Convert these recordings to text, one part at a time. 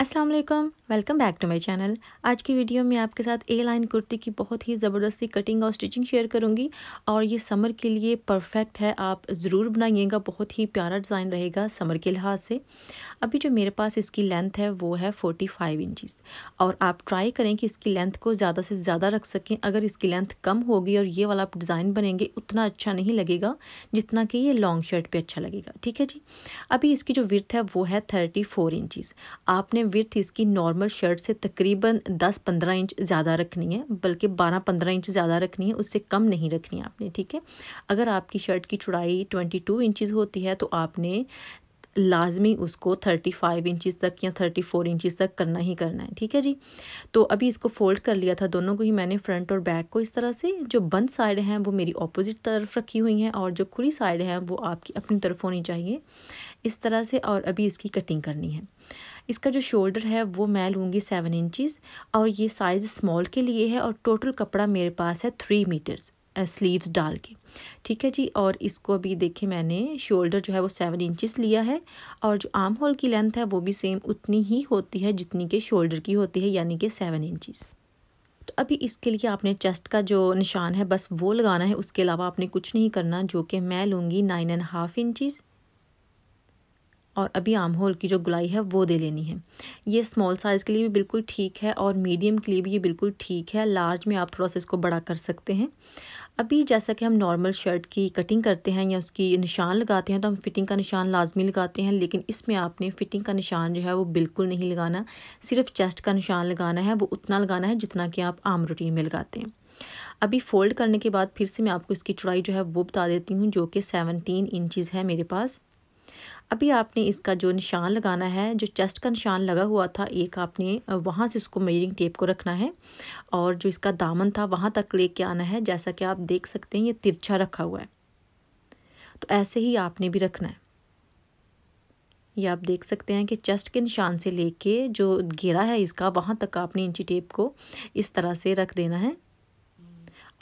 अस्सलाम वालेकुम welcome back to my channel आज की वीडियो में आपके साथ ए लाइन कुर्ती की बहुत ही ज़बरदस्ती कटिंग और स्टिचिंग शेयर करूंगी और ये समर के लिए परफेक्ट है आप ज़रूर बनाइएगा बहुत ही प्यारा डिज़ाइन रहेगा समर के लिहाज से अभी जो मेरे पास इसकी लेंथ है वो है फोर्टी फाइव इंचिस और आप ट्राई करें कि इसकी लेंथ को ज़्यादा से ज़्यादा रख सकें अगर इसकी लेंथ कम होगी और ये वाला आप डिज़ाइन बनेंगे उतना अच्छा नहीं लगेगा जितना कि ये लॉन्ग शर्ट पर अच्छा लगेगा ठीक है जी अभी इसकी जो विर्थ है वो है थर्टी फोर आपने विर्थ इसकी नॉर्मल शर्ट से तकरीबन दस पंद्रह इंच ज़्यादा रखनी है बल्कि बारह पंद्रह इंच ज़्यादा रखनी है उससे कम नहीं रखनी है आपने ठीक है अगर आपकी शर्ट की चुड़ाई ट्वेंटी टू इंचज़ होती है तो आपने लाजमी उसको थर्टी फाइव इंचज़ तक या थर्टी फोर इंचज़ तक करना ही करना है ठीक है जी तो अभी इसको फोल्ड कर लिया था दोनों को ही मैंने फ्रंट और बैक को इस तरह से जो बंद साइड हैं वो मेरी ऑपोजिट तरफ रखी हुई हैं और जो खुली साइड हैं वो आपकी अपनी तरफ होनी चाहिए इस तरह से और अभी इसकी कटिंग करनी है इसका जो शोल्डर है वो मैं लूँगी सेवन इंचज़ और ये साइज़ स्मॉल के लिए है और टोटल कपड़ा मेरे पास है थ्री मीटर्स स्लीव्स डाल के ठीक है जी और इसको अभी देखिए मैंने शोल्डर जो है वो सेवन इंचेस लिया है और जो आर्म होल की लेंथ है वो भी सेम उतनी ही होती है जितनी के शोल्डर की होती है यानी कि सेवन इंचेस तो अभी इसके लिए आपने चेस्ट का जो निशान है बस वो लगाना है उसके अलावा आपने कुछ नहीं करना जो कि मैं लूँगी नाइन एंड हाफ़ इंचज़ और अभी आम होल की जो गुलाई है वो दे लेनी है ये स्मॉल साइज़ के लिए भी बिल्कुल ठीक है और मीडियम के लिए भी ये बिल्कुल ठीक है लार्ज में आप थोड़ा सा इसको बड़ा कर सकते हैं अभी जैसा कि हम नॉर्मल शर्ट की कटिंग करते हैं या उसकी निशान लगाते हैं तो हम फिटिंग का निशान लाजमी लगाते हैं लेकिन इसमें आपने फिटिंग का निशान जो है वो बिल्कुल नहीं लगाना सिर्फ चेस्ट का निशान लगाना है वो उतना लगाना है जितना कि आप आम रूटीन में लगाते हैं अभी फ़ोल्ड करने के बाद फिर से मैं आपको इसकी चौड़ाई जो है वो बता देती हूँ जो कि सेवनटीन इंचज़ है मेरे पास अभी आपने इसका जो निशान लगाना है जो चेस्ट का निशान लगा हुआ था एक आपने वहाँ से इसको मेजरिंग टेप को रखना है और जो इसका दामन था वहाँ तक लेके आना है जैसा कि आप देख सकते हैं ये तिरछा रखा हुआ है तो ऐसे ही आपने भी रखना है ये आप देख सकते हैं कि चेस्ट के निशान से लेके जो घेरा है इसका वहाँ तक आपने इंची टेप को इस तरह से रख देना है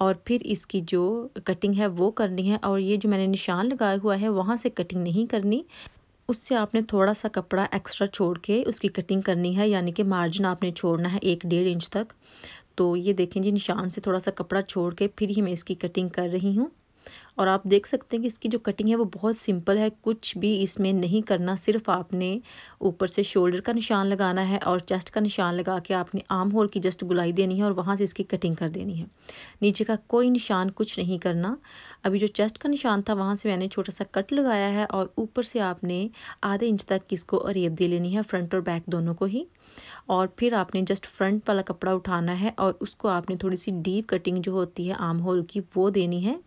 और फिर इसकी जो कटिंग है वो करनी है और ये जो मैंने निशान लगाया हुआ है वहाँ से कटिंग नहीं करनी उससे आपने थोड़ा सा कपड़ा एक्स्ट्रा छोड़ के उसकी कटिंग करनी है यानी कि मार्जिन आपने छोड़ना है एक डेढ़ इंच तक तो ये देखें जी निशान से थोड़ा सा कपड़ा छोड़ के फिर ही मैं इसकी कटिंग कर रही हूँ और आप देख सकते हैं कि इसकी जो कटिंग है वो बहुत सिंपल है कुछ भी इसमें नहीं करना सिर्फ आपने ऊपर से शोल्डर का निशान लगाना है और चेस्ट का निशान लगा के आपने आम होल की जस्ट गुलाई देनी है और वहाँ से इसकी कटिंग कर देनी है नीचे का कोई निशान कुछ नहीं करना अभी जो चेस्ट का निशान था वहाँ से मैंने छोटा सा कट लगाया है और ऊपर से आपने आधे इंच तक इसको अरेब दे लेनी है फ्रंट और बैक दोनों को ही और फिर आपने जस्ट फ्रंट वाला कपड़ा उठाना है और उसको आपने थोड़ी सी डीप कटिंग जो होती है आम होल की वो देनी है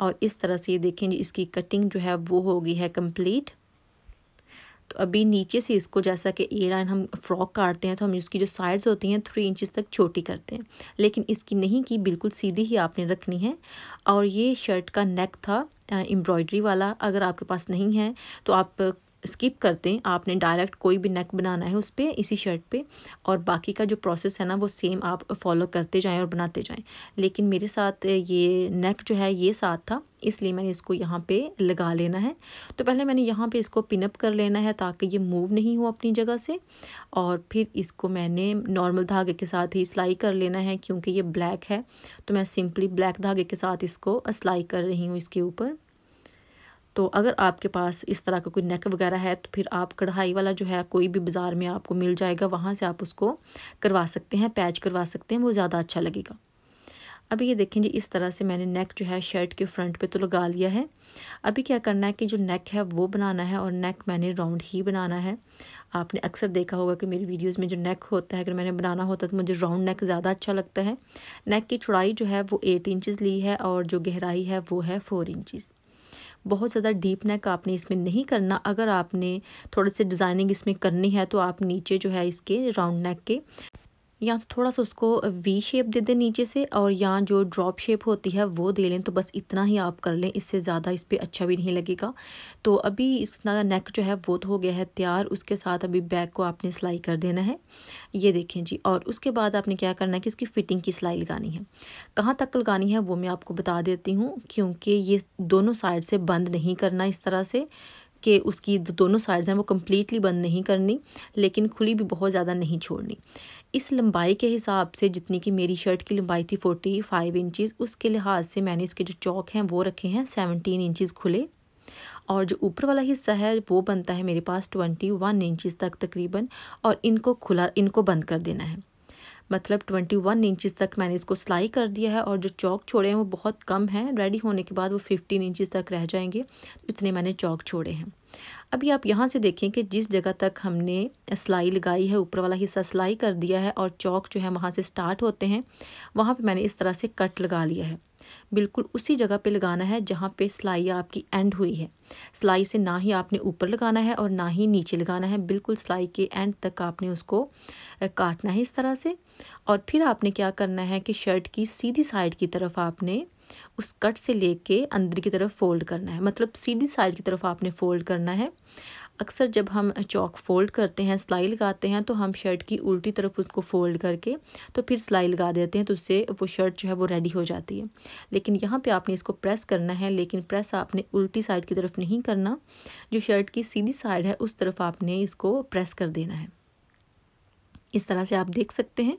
और इस तरह से ये देखें जी इसकी कटिंग जो है वो हो गई है कंप्लीट तो अभी नीचे से इसको जैसा कि ए लाइन हम फ्रॉक काटते हैं तो हम इसकी जो साइड्स होती हैं थ्री इंचज़ तक छोटी करते हैं लेकिन इसकी नहीं की बिल्कुल सीधी ही आपने रखनी है और ये शर्ट का नेक था एम्ब्रॉयडरी वाला अगर आपके पास नहीं है तो आप स्किप करते हैं आपने डायरेक्ट कोई भी नेक बनाना है उस पर इसी शर्ट पे और बाकी का जो प्रोसेस है ना वो सेम आप फॉलो करते जाएं और बनाते जाएं लेकिन मेरे साथ ये नेक जो है ये साथ था इसलिए मैंने इसको यहाँ पे लगा लेना है तो पहले मैंने यहाँ पे इसको पिनअप कर लेना है ताकि ये मूव नहीं हो अपनी जगह से और फिर इसको मैंने नॉर्मल धागे के साथ ही सिलाई कर लेना है क्योंकि ये ब्लैक है तो मैं सिंपली ब्लैक धागे के साथ इसको सिलाई कर रही हूँ इसके ऊपर तो अगर आपके पास इस तरह का कोई नेक वगैरह है तो फिर आप कढ़ाई वाला जो है कोई भी बाज़ार में आपको मिल जाएगा वहाँ से आप उसको करवा सकते हैं पैच करवा सकते हैं वो ज़्यादा अच्छा लगेगा अभी ये देखें जी इस तरह से मैंने नेक जो है शर्ट के फ्रंट पे तो लगा लिया है अभी क्या करना है कि जो नेक है वो बनाना है और नेक मैंने राउंड ही बनाना है आपने अक्सर देखा होगा कि मेरी वीडियोस में जो नेक होता है अगर मैंने बनाना होता तो मुझे राउंड नेक ज़्यादा अच्छा लगता है नेक की चौड़ाई जो है वो एट इंचज़ ली है और जो गहराई है वो है फ़ोर इंचज़ बहुत ज़्यादा डीप नेक आपने इसमें नहीं करना अगर आपने थोड़े से डिज़ाइनिंग इसमें करनी है तो आप नीचे जो है इसके राउंड नेक के या तो थोड़ा सा उसको वी शेप दे दें नीचे से और यहाँ जो ड्रॉप शेप होती है वो दे लें तो बस इतना ही आप कर लें इससे ज़्यादा इस पर अच्छा भी नहीं लगेगा तो अभी इसका नेक जो है वो तो हो गया है तैयार उसके साथ अभी बैक को आपने सिलाई कर देना है ये देखें जी और उसके बाद आपने क्या करना है कि इसकी फ़िटिंग की सिलाई लगानी है कहाँ तक लगानी है वो मैं आपको बता देती हूँ क्योंकि ये दोनों साइड से बंद नहीं करना इस तरह से कि उसकी दोनों साइड्स हैं वो कम्प्लीटली बंद नहीं करनी लेकिन खुली भी बहुत ज़्यादा नहीं छोड़नी इस लंबाई के हिसाब से जितनी की मेरी शर्ट की लंबाई थी फोर्टी फाइव इंचज़ उसके लिहाज से मैंने इसके जो चौक हैं वो रखे हैं सेवनटीन इंचज़ खुले और जो ऊपर वाला हिस्सा है वो बनता है मेरे पास ट्वेंटी वन इंचज़ तक तकरीबन और इनको खुला इनको बंद कर देना है मतलब ट्वेंटी वन इंचज़ तक मैंने इसको सिलाई कर दिया है और जो चौक छोड़े हैं वो बहुत कम हैं रेडी होने के बाद वो फिफ्टीन इंचज़ तक रह जाएंगे इतने मैंने चौक छोड़े हैं अभी आप यहाँ से देखें कि जिस जगह तक हमने सिलाई लगाई है ऊपर वाला हिस्सा सिलाई कर दिया है और चौक जो है वहाँ से स्टार्ट होते हैं वहाँ पे मैंने इस तरह से कट लगा लिया है बिल्कुल उसी जगह पे लगाना है जहाँ पे सिलाई आपकी एंड हुई है सिलाई से ना ही आपने ऊपर लगाना है और ना ही नीचे लगाना है बिल्कुल सिलाई के एंड तक आपने उसको काटना है इस तरह से और फिर आपने क्या करना है कि शर्ट की सीधी साइड की तरफ आपने उस कट से लेके अंदर की तरफ फोल्ड करना है मतलब सीधी साइड की तरफ आपने फोल्ड करना है अक्सर जब हम चौक फोल्ड करते हैं सिलाई लगाते हैं तो हम शर्ट की उल्टी तरफ उसको फोल्ड करके तो फिर सिलाई लगा देते हैं तो उससे वो शर्ट जो है वो रेडी हो जाती है लेकिन यहाँ पे आपने इसको प्रेस करना है लेकिन प्रेस आपने उल्टी साइड की तरफ नहीं करना जो शर्ट की सीधी साइड है उस तरफ आपने इसको प्रेस कर देना है इस तरह से आप देख सकते हैं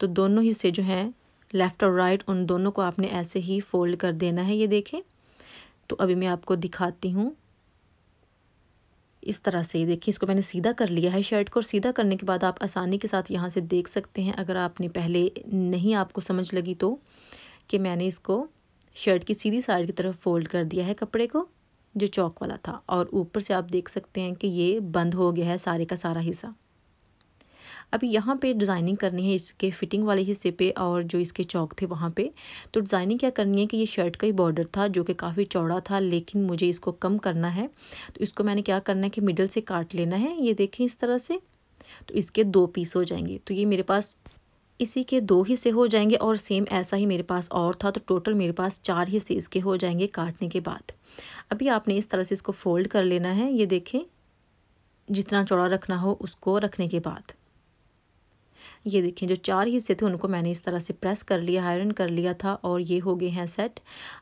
तो दोनों हिस्से जो हैं लेफ़्ट और राइट उन दोनों को आपने ऐसे ही फोल्ड कर देना है ये देखें तो अभी मैं आपको दिखाती हूँ इस तरह से ये देखिए इसको मैंने सीधा कर लिया है शर्ट को और सीधा करने के बाद आप आसानी के साथ यहाँ से देख सकते हैं अगर आपने पहले नहीं आपको समझ लगी तो कि मैंने इसको शर्ट की सीधी साइड की तरफ फोल्ड कर दिया है कपड़े को जो चौक वाला था और ऊपर से आप देख सकते हैं कि ये बंद हो गया है सारे का सारा हिस्सा अभी यहाँ पे डिज़ाइनिंग करनी है इसके फिटिंग वाले हिस्से पे और जो इसके चौक थे वहाँ पे तो डिज़ाइनिंग क्या करनी है कि ये शर्ट का ही बॉर्डर था जो कि काफ़ी चौड़ा था लेकिन मुझे इसको कम करना है तो इसको मैंने क्या करना है कि मिडल से काट लेना है ये देखें इस तरह से तो इसके दो पीस हो जाएंगे तो ये मेरे पास इसी के दो हिस्से हो जाएंगे और सेम ऐसा ही मेरे पास और था तो टोटल मेरे पास चार हिस्से इसके हो जाएंगे काटने के बाद अभी आपने इस तरह से इसको फोल्ड कर लेना है ये देखें जितना चौड़ा रखना हो उसको रखने के बाद ये देखें जो चार हिस्से थे उनको मैंने इस तरह से प्रेस कर लिया आयरन कर लिया था और ये हो गए हैं सेट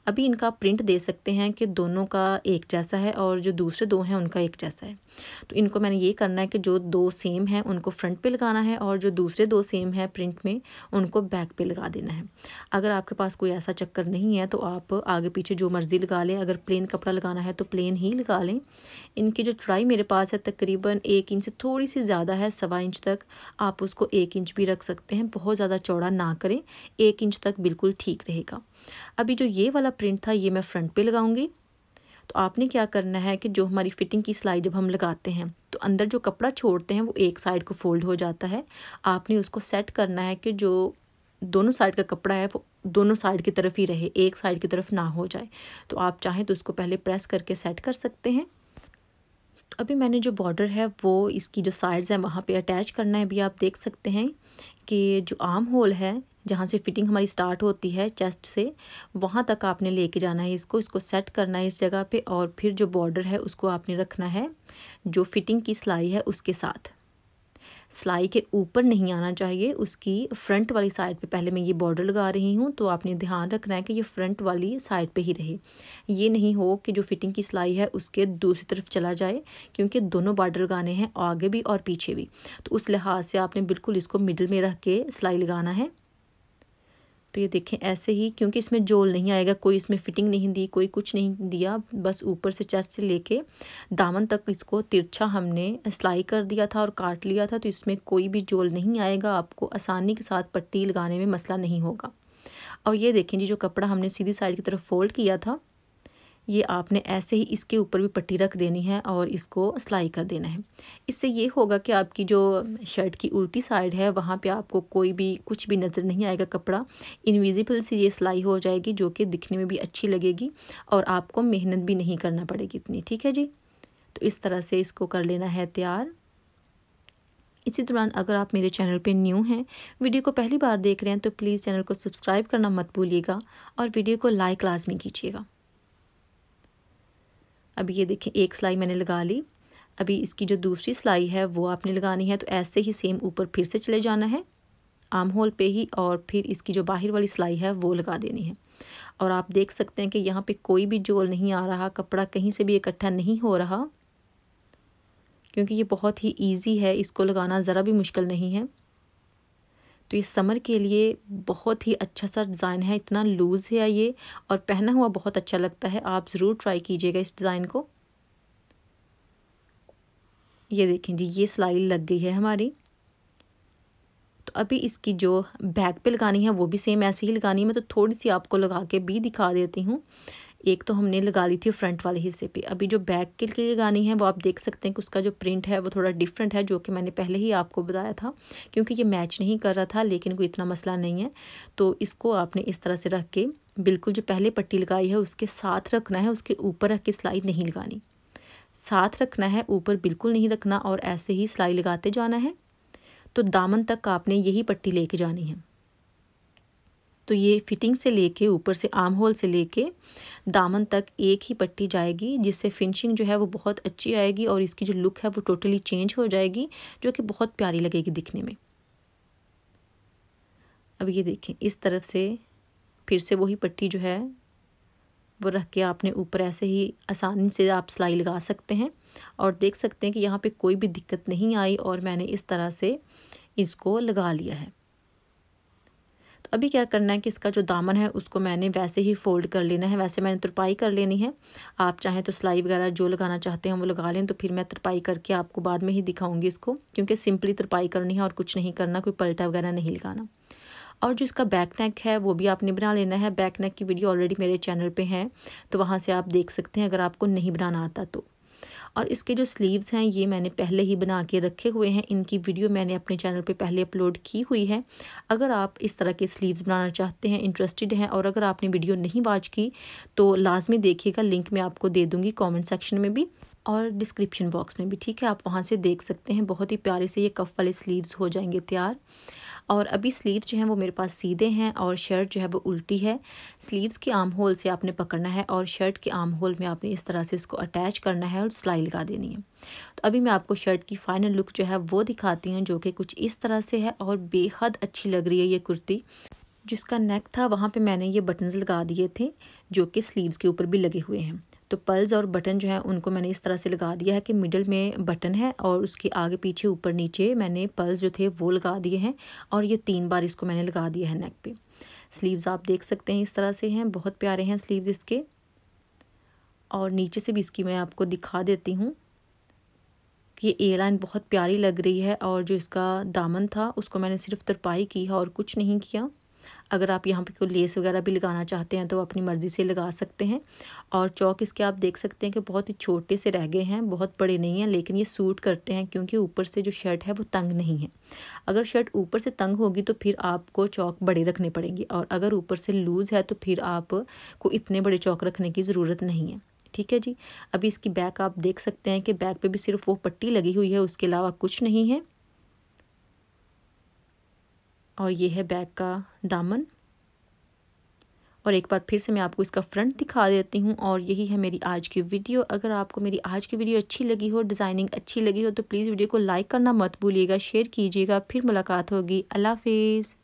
अभी इनका प्रिंट दे सकते हैं कि दोनों का एक जैसा है और जो दूसरे दो हैं उनका एक जैसा है तो इनको मैंने ये करना है कि जो दो सेम हैं उनको फ्रंट पे लगाना है और जो दूसरे दो सेम हैं प्रिंट में उनको बैक पे लगा देना है अगर आपके पास कोई ऐसा चक्कर नहीं है तो आप आगे पीछे जो मर्ज़ी लगा लें अगर प्लेन कपड़ा लगाना है तो प्लेन ही लगा लें इनकी जो ट्राई मेरे पास है तकरीबन एक इंच से थोड़ी सी ज़्यादा है सवा इंच तक आप उसको एक इंच इंच भी रख सकते हैं बहुत ज़्यादा चौड़ा ना करें एक इंच तक बिल्कुल ठीक रहेगा अभी जो ये वाला प्रिंट था ये मैं फ्रंट पे लगाऊंगी तो आपने क्या करना है कि जो हमारी फिटिंग की सिलाई जब हम लगाते हैं तो अंदर जो कपड़ा छोड़ते हैं वो एक साइड को फोल्ड हो जाता है आपने उसको सेट करना है कि जो दोनों साइड का कपड़ा है वो दोनों साइड की तरफ ही रहे एक साइड की तरफ ना हो जाए तो आप चाहें तो उसको पहले प्रेस करके सेट कर सकते हैं तो अभी मैंने जो बॉर्डर है वो इसकी जो साइड्स हैं वहाँ पे अटैच करना है अभी आप देख सकते हैं कि जो आर्म होल है जहाँ से फिटिंग हमारी स्टार्ट होती है चेस्ट से वहाँ तक आपने लेके जाना है इसको इसको सेट करना है इस जगह पे और फिर जो बॉर्डर है उसको आपने रखना है जो फिटिंग की सिलाई है उसके साथ सिलाई के ऊपर नहीं आना चाहिए उसकी फ्रंट वाली साइड पे पहले मैं ये बॉर्डर लगा रही हूँ तो आपने ध्यान रखना है कि ये फ्रंट वाली साइड पे ही रहे ये नहीं हो कि जो फिटिंग की सिलाई है उसके दूसरी तरफ चला जाए क्योंकि दोनों बॉर्डर लगाने हैं आगे भी और पीछे भी तो उस लिहाज से आपने बिल्कुल इसको मिडल में रख के सिलाई लगाना है तो ये देखें ऐसे ही क्योंकि इसमें जोल नहीं आएगा कोई इसमें फिटिंग नहीं दी कोई कुछ नहीं दिया बस ऊपर से चेस्ट से लेके दामन तक इसको तिरछा हमने सिलाई कर दिया था और काट लिया था तो इसमें कोई भी जोल नहीं आएगा आपको आसानी के साथ पट्टी लगाने में मसला नहीं होगा और ये देखें जी जो कपड़ा हमने सीधी साइड की तरफ फोल्ड किया था ये आपने ऐसे ही इसके ऊपर भी पट्टी रख देनी है और इसको सिलाई कर देना है इससे ये होगा कि आपकी जो शर्ट की उल्टी साइड है वहाँ पे आपको कोई भी कुछ भी नज़र नहीं आएगा कपड़ा इनविजिबल सी ये सिलाई हो जाएगी जो कि दिखने में भी अच्छी लगेगी और आपको मेहनत भी नहीं करना पड़ेगी इतनी ठीक है जी तो इस तरह से इसको कर लेना है तैयार इसी दौरान अगर आप मेरे चैनल पर न्यू हैं वीडियो को पहली बार देख रहे हैं तो प्लीज़ चैनल को सब्सक्राइब करना मत भूलिएगा और वीडियो को लाइक लाजमी कीजिएगा अभी ये देखें एक सिलाई मैंने लगा ली अभी इसकी जो दूसरी सिलाई है वो आपने लगानी है तो ऐसे ही सेम ऊपर फिर से चले जाना है आम होल पे ही और फिर इसकी जो बाहर वाली सिलाई है वो लगा देनी है और आप देख सकते हैं कि यहाँ पे कोई भी जोल नहीं आ रहा कपड़ा कहीं से भी इकट्ठा नहीं हो रहा क्योंकि ये बहुत ही ईजी है इसको लगाना ज़रा भी मुश्किल नहीं है तो ये समर के लिए बहुत ही अच्छा सा डिज़ाइन है इतना लूज़ है ये और पहना हुआ बहुत अच्छा लगता है आप ज़रूर ट्राई कीजिएगा इस डिज़ाइन को ये देखें जी ये सिलाई लग गई है हमारी तो अभी इसकी जो बैक पे लगानी है वो भी सेम ऐसे ही लगानी है मैं तो थोड़ी सी आपको लगा के भी दिखा देती हूँ एक तो हमने लगा ली थी फ्रंट वाले हिस्से पे अभी जो बैक के लिए लगानी है वो आप देख सकते हैं कि उसका जो प्रिंट है वो थोड़ा डिफरेंट है जो कि मैंने पहले ही आपको बताया था क्योंकि ये मैच नहीं कर रहा था लेकिन कोई इतना मसला नहीं है तो इसको आपने इस तरह से रख के बिल्कुल जो पहले पट्टी लगाई है उसके साथ रखना है उसके ऊपर रख के सिलाई नहीं लगानी साथ रखना है ऊपर बिल्कुल नहीं रखना और ऐसे ही सिलाई लगाते जाना है तो दामन तक आपने यही पट्टी लेके जानी है तो ये फिटिंग से लेके ऊपर से आर्म होल से लेके दामन तक एक ही पट्टी जाएगी जिससे फिनिशिंग जो है वो बहुत अच्छी आएगी और इसकी जो लुक है वो टोटली चेंज हो जाएगी जो कि बहुत प्यारी लगेगी दिखने में अब ये देखें इस तरफ से फिर से वही पट्टी जो है वो रख के आपने ऊपर ऐसे ही आसानी से आप सिलाई लगा सकते हैं और देख सकते हैं कि यहाँ पे कोई भी दिक्कत नहीं आई और मैंने इस तरह से इसको लगा लिया है तो अभी क्या करना है कि इसका जो दामन है उसको मैंने वैसे ही फोल्ड कर लेना है वैसे मैंने तुरपाई कर लेनी है आप चाहें तो सिलाई वगैरह जो लगाना चाहते हैं वो लगा लें तो फिर मैं तुरपाई करके आपको बाद में ही दिखाऊंगी इसको क्योंकि सिंपली तुरपाई करनी है और कुछ नहीं करना कोई पलटा वगैरह नहीं लगाना और जो इसका बैक नेक है वो भी आपने बना लेना है बैक नेक की वीडियो ऑलरेडी मेरे चैनल पर है तो वहाँ से आप देख सकते हैं अगर आपको नहीं बनाना आता तो और इसके जो स्लीव्स हैं ये मैंने पहले ही बना के रखे हुए हैं इनकी वीडियो मैंने अपने चैनल पर पहले अपलोड की हुई है अगर आप इस तरह के स्लीव्स बनाना चाहते हैं इंटरेस्टेड हैं और अगर आपने वीडियो नहीं वॉच की तो लाजमी देखिएगा लिंक मैं आपको दे दूँगी कॉमेंट सेक्शन में भी और डिस्क्रिप्शन बॉक्स में भी ठीक है आप वहाँ से देख सकते हैं बहुत ही प्यारे से ये कफ वाले स्लीव्स हो जाएंगे तैयार और अभी स्लीव जो हैं वो मेरे पास सीधे हैं और शर्ट जो है वो उल्टी है स्लीव्स के आर्म होल से आपने पकड़ना है और शर्ट के आर्म होल में आपने इस तरह से इसको अटैच करना है और सिलाई लगा देनी है तो अभी मैं आपको शर्ट की फ़ाइनल लुक जो है वो दिखाती हूँ जो कि कुछ इस तरह से है और बेहद अच्छी लग रही है ये कुर्ती जिसका नेक था वहाँ पे मैंने ये बटन्स लगा दिए थे जो कि स्लीव्स के ऊपर भी लगे हुए हैं तो पल्स और बटन जो है उनको मैंने इस तरह से लगा दिया है कि मिडल में बटन है और उसके आगे पीछे ऊपर नीचे मैंने पल्स जो थे वो लगा दिए हैं और ये तीन बार इसको मैंने लगा दिया है नेक पे स्लीव्स आप देख सकते हैं इस तरह से हैं बहुत प्यारे हैं स्लीव्स इसके और नीचे से भी इसकी मैं आपको दिखा देती हूँ ये ए लाइन बहुत प्यारी लग रही है और जो इसका दामन था उसको मैंने सिर्फ तरपाई की है और कुछ नहीं किया अगर आप यहाँ पे कोई लेस वगैरह भी लगाना चाहते हैं तो अपनी मर्ज़ी से लगा सकते हैं और चौक इसके आप देख सकते हैं कि बहुत ही छोटे से रह गए हैं बहुत बड़े नहीं हैं लेकिन ये सूट करते हैं क्योंकि ऊपर से जो शर्ट है वो तंग नहीं है अगर शर्ट ऊपर से तंग होगी तो फिर आपको चौक बड़े रखने पड़ेंगे और अगर ऊपर से लूज़ है तो फिर आपको इतने बड़े चौक रखने की ज़रूरत नहीं है ठीक है जी अभी इसकी बैक आप देख सकते हैं कि बैक पे भी सिर्फ वो पट्टी लगी हुई है उसके अलावा कुछ नहीं है और ये है बैग का दामन और एक बार फिर से मैं आपको इसका फ्रंट दिखा देती हूँ और यही है मेरी आज की वीडियो अगर आपको मेरी आज की वीडियो अच्छी लगी हो डिज़ाइनिंग अच्छी लगी हो तो प्लीज़ वीडियो को लाइक करना मत भूलिएगा शेयर कीजिएगा फिर मुलाकात होगी अल्लाह हाफिज़